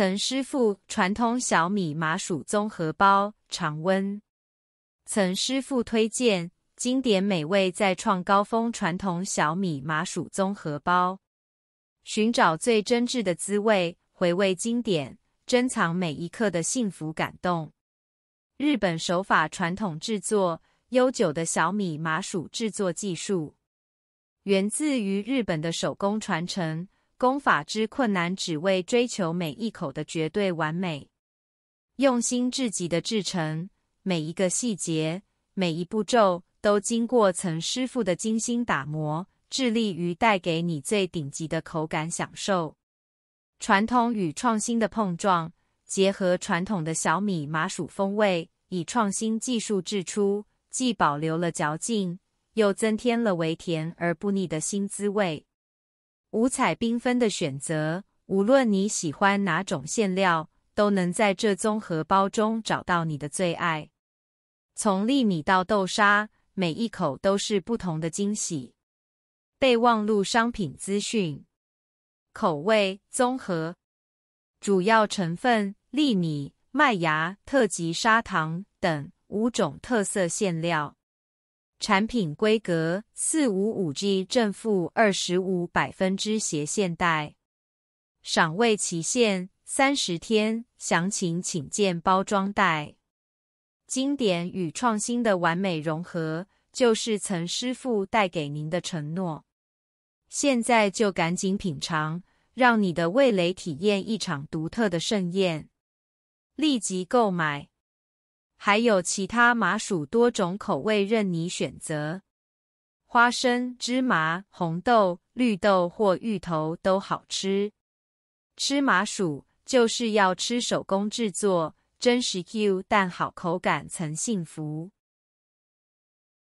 曾师傅传统小米麻薯综合包常温。曾师傅推荐经典美味再创高峰传统小米麻薯综合包，寻找最真挚的滋味，回味经典，珍藏每一刻的幸福感动。日本手法传统制作，悠久的小米麻薯制作技术源自于日本的手工传承。工法之困难，只为追求每一口的绝对完美，用心至极的制成，每一个细节，每一步骤都经过曾师傅的精心打磨，致力于带给你最顶级的口感享受。传统与创新的碰撞，结合传统的小米麻薯风味，以创新技术制出，既保留了嚼劲，又增添了微甜而不腻的新滋味。五彩缤纷的选择，无论你喜欢哪种馅料，都能在这综合包中找到你的最爱。从栗米到豆沙，每一口都是不同的惊喜。备忘录商品资讯：口味综合，主要成分栗米、麦芽、特级砂糖等五种特色馅料。产品规格：四五五 G 正负二十五百分之斜线带，赏味期限三十天。详情请见包装袋。经典与创新的完美融合，就是曾师傅带给您的承诺。现在就赶紧品尝，让你的味蕾体验一场独特的盛宴。立即购买！还有其他麻薯多种口味任你选择，花生、芝麻、红豆、绿豆或芋头都好吃。吃麻薯就是要吃手工制作，真实 Q 弹，好口感，曾幸福。